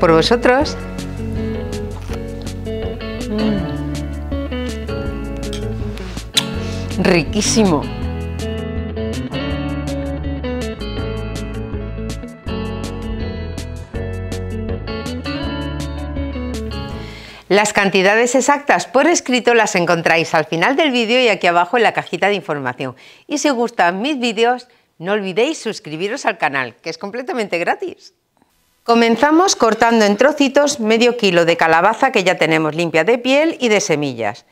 Por vosotros. Mm. Riquísimo. Las cantidades exactas por escrito las encontráis al final del vídeo y aquí abajo en la cajita de información. Y si os gustan mis vídeos, no olvidéis suscribiros al canal, que es completamente gratis. Comenzamos cortando en trocitos medio kilo de calabaza que ya tenemos limpia de piel y de semillas.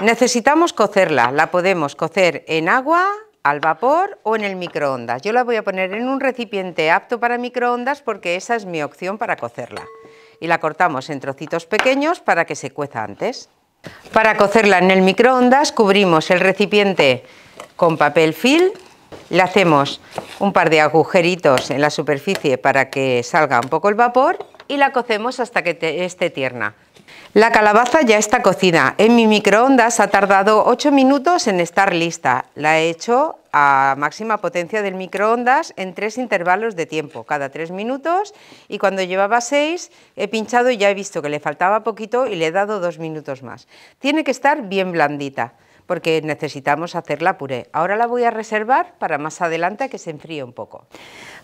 Necesitamos cocerla, la podemos cocer en agua, al vapor o en el microondas. Yo la voy a poner en un recipiente apto para microondas porque esa es mi opción para cocerla y la cortamos en trocitos pequeños para que se cueza antes. Para cocerla en el microondas cubrimos el recipiente con papel film, le hacemos un par de agujeritos en la superficie para que salga un poco el vapor y la cocemos hasta que esté tierna. La calabaza ya está cocida. En mi microondas ha tardado 8 minutos en estar lista. La he hecho a máxima potencia del microondas en tres intervalos de tiempo, cada 3 minutos, y cuando llevaba 6 he pinchado y ya he visto que le faltaba poquito y le he dado 2 minutos más. Tiene que estar bien blandita porque necesitamos la puré. Ahora la voy a reservar para más adelante que se enfríe un poco.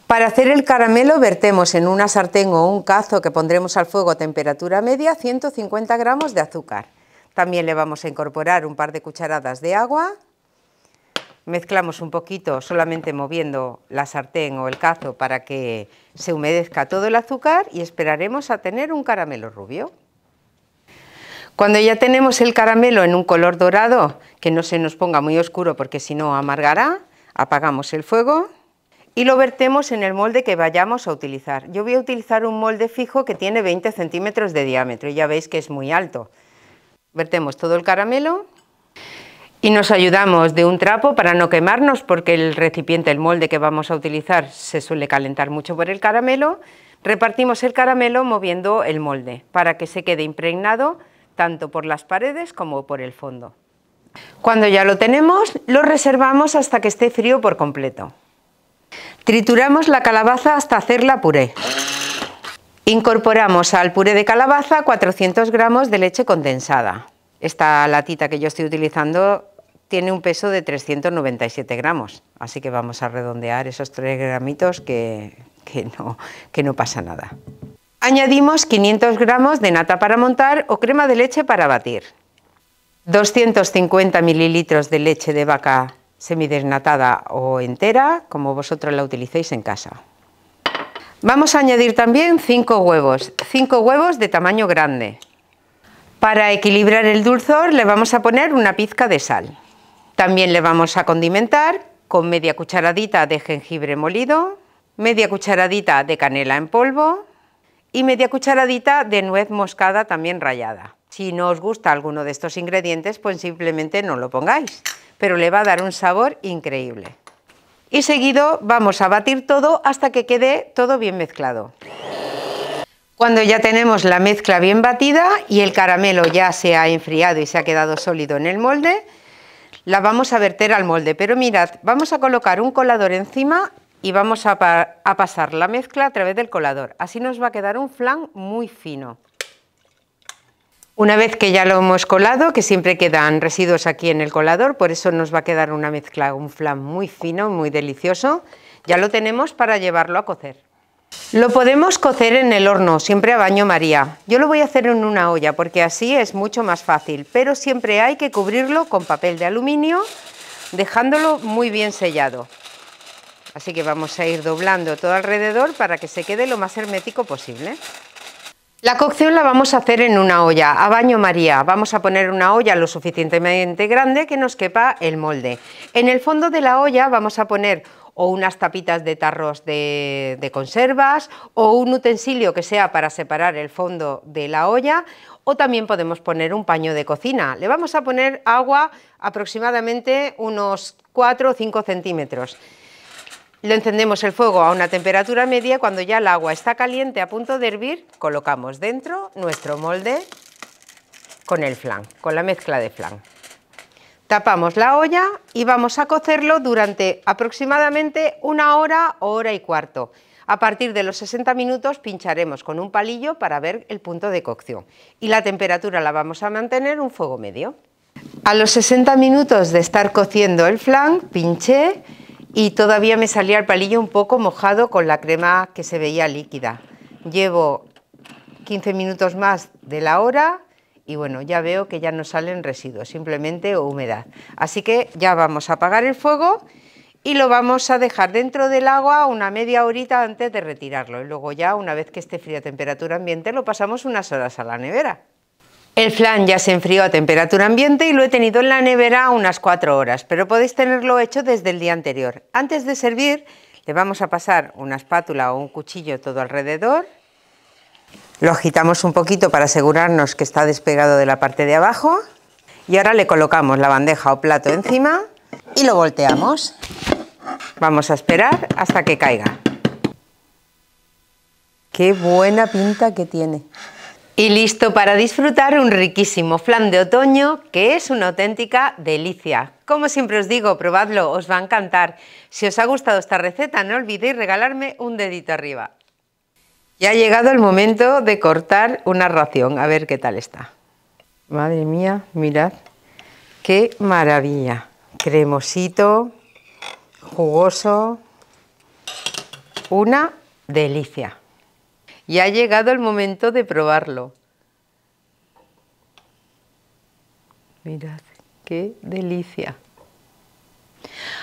Para hacer el caramelo vertemos en una sartén o un cazo que pondremos al fuego a temperatura media 150 gramos de azúcar. También le vamos a incorporar un par de cucharadas de agua. Mezclamos un poquito solamente moviendo la sartén o el cazo para que se humedezca todo el azúcar y esperaremos a tener un caramelo rubio. Cuando ya tenemos el caramelo en un color dorado, que no se nos ponga muy oscuro porque si no amargará, apagamos el fuego y lo vertemos en el molde que vayamos a utilizar. Yo voy a utilizar un molde fijo que tiene 20 centímetros de diámetro y ya veis que es muy alto. Vertemos todo el caramelo y nos ayudamos de un trapo para no quemarnos porque el recipiente, el molde que vamos a utilizar se suele calentar mucho por el caramelo. Repartimos el caramelo moviendo el molde para que se quede impregnado tanto por las paredes como por el fondo. Cuando ya lo tenemos, lo reservamos hasta que esté frío por completo. Trituramos la calabaza hasta hacerla puré. Incorporamos al puré de calabaza 400 gramos de leche condensada. Esta latita que yo estoy utilizando tiene un peso de 397 gramos, así que vamos a redondear esos 3 gramitos que, que no pasa nada. Añadimos 500 gramos de nata para montar o crema de leche para batir, 250 mililitros de leche de vaca semidesnatada o entera, como vosotros la utilicéis en casa. Vamos a añadir también 5 huevos, 5 huevos de tamaño grande. Para equilibrar el dulzor le vamos a poner una pizca de sal. También le vamos a condimentar con media cucharadita de jengibre molido, media cucharadita de canela en polvo, y media cucharadita de nuez moscada también rallada. Si no os gusta alguno de estos ingredientes, pues simplemente no lo pongáis, pero le va a dar un sabor increíble. Y seguido vamos a batir todo hasta que quede todo bien mezclado. Cuando ya tenemos la mezcla bien batida y el caramelo ya se ha enfriado y se ha quedado sólido en el molde, la vamos a verter al molde, pero mirad, vamos a colocar un colador encima y vamos a, pasar la mezcla a través del colador. Así nos va a quedar un flan muy fino. Una vez que ya lo hemos colado, que siempre quedan residuos aquí en el colador, por eso nos va a quedar una mezcla, un flan muy fino, muy delicioso, ya lo tenemos para llevarlo a cocer. Lo podemos cocer en el horno, siempre a baño María. Yo lo voy a hacer en una olla porque así es mucho más fácil, pero siempre hay que cubrirlo con papel de aluminio, dejándolo muy bien sellado. Así que vamos a ir doblando todo alrededor para que se quede lo más hermético posible. La cocción la vamos a hacer en una olla, a baño María. Vamos a poner una olla lo suficientemente grande que nos quepa el molde. En el fondo de la olla vamos a poner o unas tapitas de tarros de, de, conservas o un utensilio que sea para separar el fondo de la olla o también podemos poner un paño de cocina. Le vamos a poner agua aproximadamente unos 4 o 5 centímetros. Lo encendemos el fuego a una temperatura media, cuando ya el agua está caliente a punto de hervir, colocamos dentro nuestro molde con el flan, con la mezcla de flan. Tapamos la olla y vamos a cocerlo durante aproximadamente una hora o hora y cuarto. A partir de los 60 minutos pincharemos con un palillo para ver el punto de cocción y la temperatura la vamos a mantener un fuego medio. A los 60 minutos de estar cociendo el flan, pinché y todavía me salía el palillo un poco mojado con la crema que se veía líquida. Llevo 15 minutos más de la hora y bueno, ya veo que ya no salen residuos, simplemente humedad. Así que ya vamos a apagar el fuego y lo vamos a dejar dentro del agua una media horita antes de retirarlo. Y luego ya, una vez que esté fría a temperatura ambiente, lo pasamos unas horas a la nevera. El flan ya se enfrió a temperatura ambiente y lo he tenido en la nevera unas 4 horas, pero podéis tenerlo hecho desde el día anterior. Antes de servir, le vamos a pasar una espátula o un cuchillo todo alrededor. Lo agitamos un poquito para asegurarnos que está despegado de la parte de abajo. Y ahora le colocamos la bandeja o plato encima y lo volteamos. Vamos a esperar hasta que caiga. ¡Qué buena pinta que tiene! Y listo para disfrutar un riquísimo flan de otoño que es una auténtica delicia. Como siempre os digo, probadlo, os va a encantar. Si os ha gustado esta receta, no olvidéis regalarme un dedito arriba. Ya ha llegado el momento de cortar una ración, a ver qué tal está. Madre mía, mirad, qué maravilla. Cremosito, jugoso, una delicia y ha llegado el momento de probarlo. Mirad, qué delicia.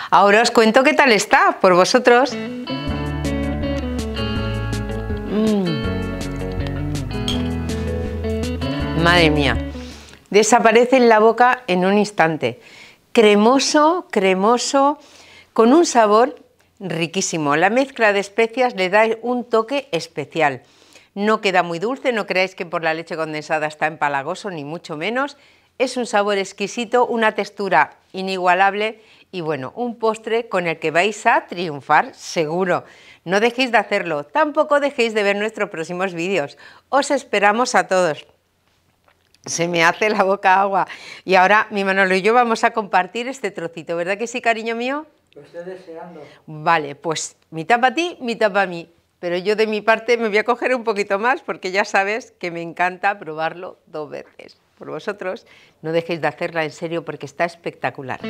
Ahora os cuento qué tal está por vosotros. Mm. Madre mía, desaparece en la boca en un instante. Cremoso, cremoso, con un sabor riquísimo. La mezcla de especias le da un toque especial. No queda muy dulce, no creáis que por la leche condensada está empalagoso, ni mucho menos. Es un sabor exquisito, una textura inigualable y bueno, un postre con el que vais a triunfar seguro. No dejéis de hacerlo, tampoco dejéis de ver nuestros próximos vídeos. Os esperamos a todos. Se me hace la boca agua. Y ahora mi Manolo y yo vamos a compartir este trocito, ¿verdad que sí, cariño mío? Lo estoy deseando. Vale, pues mitad a ti, mitad a mí. Pero yo de mi parte me voy a coger un poquito más porque ya sabes que me encanta probarlo dos veces. Por vosotros, no dejéis de hacerla en serio porque está espectacular.